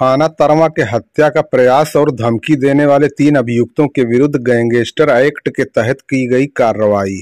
थाना तरमा के हत्या का प्रयास और धमकी देने वाले तीन अभियुक्तों के विरुद्ध गैंगस्टर एक्ट के तहत की गई कार्रवाई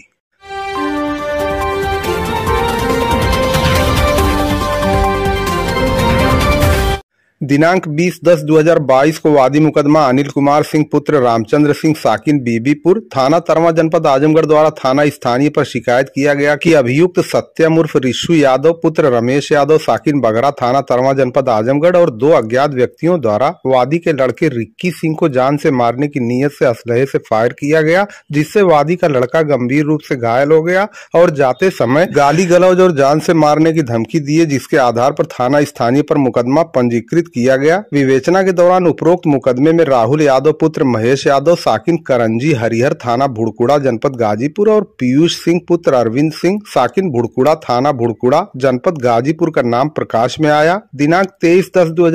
दिनांक 20 दस 2022 को वादी मुकदमा अनिल कुमार सिंह पुत्र रामचंद्र सिंह साकिन बीबीपुर थाना तरवा जनपद आजमगढ़ द्वारा थाना स्थानीय पर शिकायत किया गया कि अभियुक्त सत्यम उर्फ ऋषु यादव पुत्र रमेश यादव साकिन बगरा थाना तरवा जनपद आजमगढ़ और दो अज्ञात व्यक्तियों द्वारा वादी के लड़के रिक्की सिंह को जान से मारने की नीयत से असलहे से फायर किया गया जिससे वादी का लड़का गंभीर रूप से घायल हो गया और जाते समय गाली गलौज और जान से मारने की धमकी दिए जिसके आधार पर थाना स्थानीय पर मुकदमा पंजीकृत किया गया विवेचना के दौरान उपरोक्त मुकदमे में राहुल यादव पुत्र महेश यादव साकिन करंजी हरिहर थाना भुड़कुड़ा जनपद गाजीपुर और पीयूष सिंह पुत्र अरविंद सिंह साकिन भुड़कुड़ा थाना भुड़कुड़ा जनपद गाजीपुर का नाम प्रकाश में आया दिनांक तेईस दस दो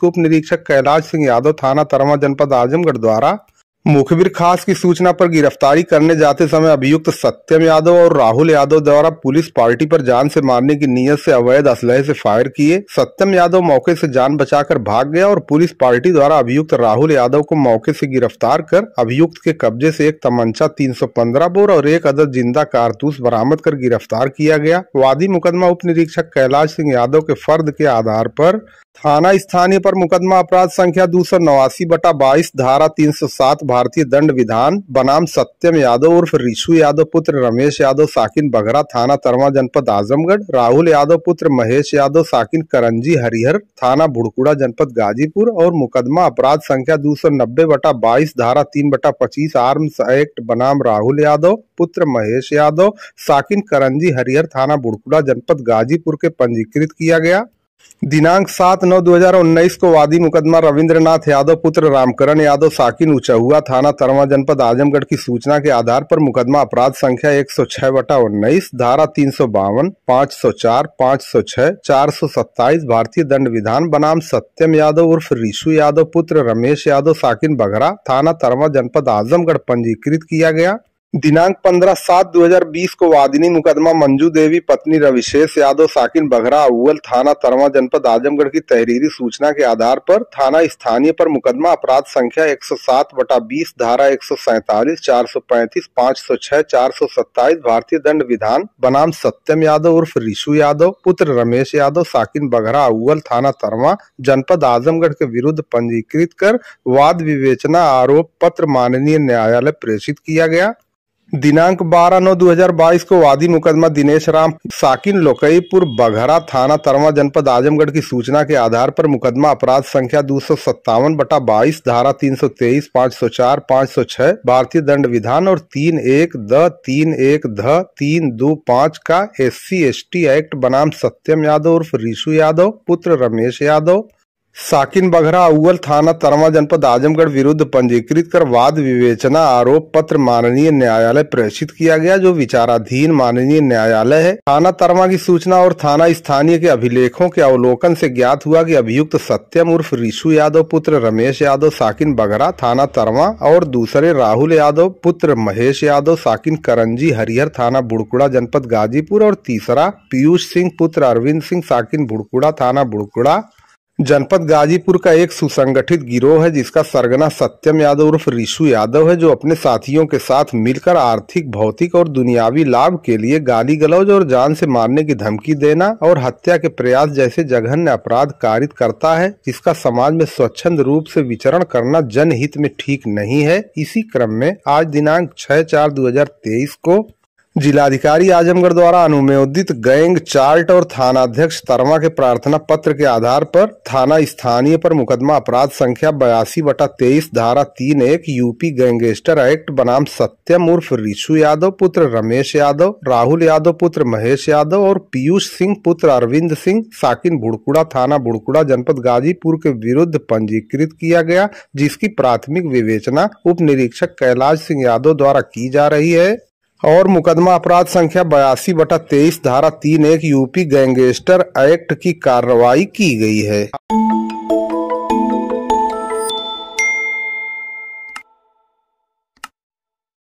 को उप निरीक्षक कैलाश सिंह यादव थाना तरवा जनपद आजमगढ़ द्वारा मुखबिर खास की सूचना पर गिरफ्तारी करने जाते समय अभियुक्त सत्यम यादव और राहुल यादव द्वारा पुलिस पार्टी पर जान से मारने की नीयत से अवैध असलहे से फायर किए सत्यम यादव मौके से जान बचाकर भाग गया और पुलिस पार्टी द्वारा अभियुक्त राहुल यादव को मौके से गिरफ्तार कर अभियुक्त के कब्जे से एक तमंचा तीन बोर और एक अदर जिंदा कारतूस बरामद कर गिरफ्तार किया गया वादी मुकदमा उप निरीक्षक कैलाश सिंह यादव के फर्द के आधार पर थाना स्थानीय पर मुकदमा अपराध संख्या दो सौ नवासी बटा बाईस धारा तीन सौ सात भारतीय दंड विधान बनाम सत्यम यादव उर्फ रिशु यादव पुत्र रमेश यादव साकिन बगरा थाना तरवा जनपद आजमगढ़ राहुल यादव पुत्र महेश यादव साकिन करंजी हरिहर थाना भुड़कुड़ा जनपद गाजीपुर और मुकदमा अपराध संख्या दो सौ नब्बे बटा बाईस धारा तीन बटा पच्चीस आर्म्स एक्ट बनाम राहुल यादव पुत्र महेश यादव साकिन करंजी हरिहर थाना भुड़कुड़ा जनपद गाजीपुर के पंजीकृत किया गया दिनांक सात नौ दो हजार उन्नीस को वादी मुकदमा रविंद्रनाथ यादव पुत्र रामकरण यादव साकिन उचहुआ थाना तरवा जनपद आजमगढ़ की सूचना के आधार पर मुकदमा अपराध संख्या एक सौ छह बटा उन्नीस धारा तीन सौ बावन पाँच सौ चार पाँच सौ छह चार सौ सत्ताईस भारतीय दंड विधान बनाम सत्यम यादव उर्फ ऋषु यादव पुत्र रमेश यादव साकिन बघरा थाना तरवा जनपद आजमगढ़ पंजीकृत किया गया दिनांक 15 सात 2020 को वादिनी मुकदमा मंजू देवी पत्नी रविशेष यादव साकिन बघरा अव्वल थाना तरवा जनपद आजमगढ़ की तहरीरी सूचना के आधार पर थाना स्थानीय पर मुकदमा अपराध संख्या 107 बटा 20 धारा एक सौ सैतालीस चार सौ पैंतीस पाँच सौ छह चार सौ सत्ताईस भारतीय दंड विधान बनाम सत्यम यादव उर्फ रिशु यादव पुत्र रमेश यादव साकिन बघरा अव्वल थाना तरवा जनपद आजमगढ़ के विरुद्ध पंजीकृत कर वाद विवेचना आरोप पत्र माननीय न्यायालय प्रेषित किया गया दिनांक 12 नौ 2022 को वादी मुकदमा दिनेश राम साकिन लोकईपुर बघरा थाना तरवा जनपद आजमगढ़ की सूचना के आधार पर मुकदमा अपराध संख्या दो सौ सत्तावन बटा बाईस धारा तीन सौ तेईस पाँच सौ चार पाँच सौ छह भारतीय दंड विधान और तीन एक द तीन एक ध तीन दो पाँच का S C S T act बनाम सत्यम यादव उर्फ ऋषु यादव पुत्र रमेश यादव साकिन बघरा अव्वल थाना तरवा जनपद आजमगढ़ विरुद्ध पंजीकृत कर वाद विवेचना आरोप पत्र माननीय न्यायालय प्रेषित किया गया जो विचाराधीन माननीय न्यायालय है थाना तरवा की सूचना और थाना स्थानीय के अभिलेखों के अवलोकन से ज्ञात हुआ कि अभियुक्त सत्यम उर्फ ऋषु यादव पुत्र रमेश यादव साकिन बघरा थाना तरवा और दूसरे राहुल यादव पुत्र महेश यादव साकिन करंजी हरिहर थाना बुड़कुड़ा जनपद गाजीपुर और तीसरा पीयूष सिंह पुत्र अरविंद सिंह साकिन बुड़कुड़ा थाना बुड़कुड़ा जनपद गाजीपुर का एक सुसंगठित गिरोह है जिसका सरगना सत्यम यादव उर्फ रिशु यादव है जो अपने साथियों के साथ मिलकर आर्थिक भौतिक और दुनियावी लाभ के लिए गाली गलौज और जान से मारने की धमकी देना और हत्या के प्रयास जैसे जघन्य अपराध कारित करता है जिसका समाज में स्वच्छंद रूप से विचरण करना जनहित में ठीक नहीं है इसी क्रम में आज दिनांक छह चार दो को जिलाधिकारी आजमगढ़ द्वारा अनुमोदित गैंग चार्ट और थानाध्यक्ष तरमा के प्रार्थना पत्र के आधार पर थाना स्थानीय पर मुकदमा अपराध संख्या बयासी बटा तेईस धारा तीन एक यूपी गैंगस्टर एक्ट बनाम सत्यम उर्फ रिशु यादव पुत्र रमेश यादव राहुल यादव पुत्र महेश यादव और पीयूष सिंह पुत्र अरविंद सिंह साकिन बुड़कुड़ा थाना बुड़कुड़ा जनपद गाजीपुर के विरुद्ध पंजीकृत किया गया जिसकी प्राथमिक विवेचना उप निरीक्षक कैलाश सिंह यादव द्वारा की जा रही है और मुकदमा अपराध संख्या बयासी बटा तेईस धारा तीन एक यूपी गैंगस्टर एक्ट की कार्रवाई की गई है